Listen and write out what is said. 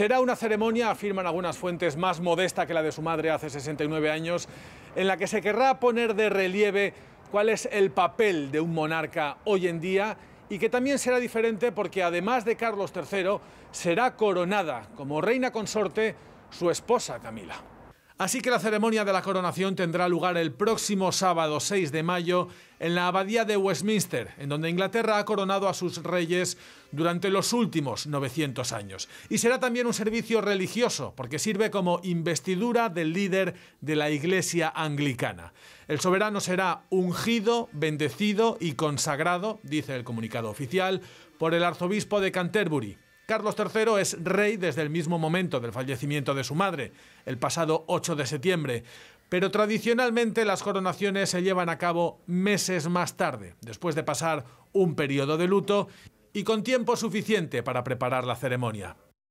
Será una ceremonia, afirman algunas fuentes, más modesta que la de su madre hace 69 años, en la que se querrá poner de relieve cuál es el papel de un monarca hoy en día y que también será diferente porque además de Carlos III será coronada como reina consorte su esposa Camila. Así que la ceremonia de la coronación tendrá lugar el próximo sábado 6 de mayo en la Abadía de Westminster, en donde Inglaterra ha coronado a sus reyes durante los últimos 900 años. Y será también un servicio religioso, porque sirve como investidura del líder de la Iglesia anglicana. El soberano será ungido, bendecido y consagrado, dice el comunicado oficial, por el arzobispo de Canterbury, Carlos III es rey desde el mismo momento del fallecimiento de su madre, el pasado 8 de septiembre, pero tradicionalmente las coronaciones se llevan a cabo meses más tarde, después de pasar un periodo de luto y con tiempo suficiente para preparar la ceremonia.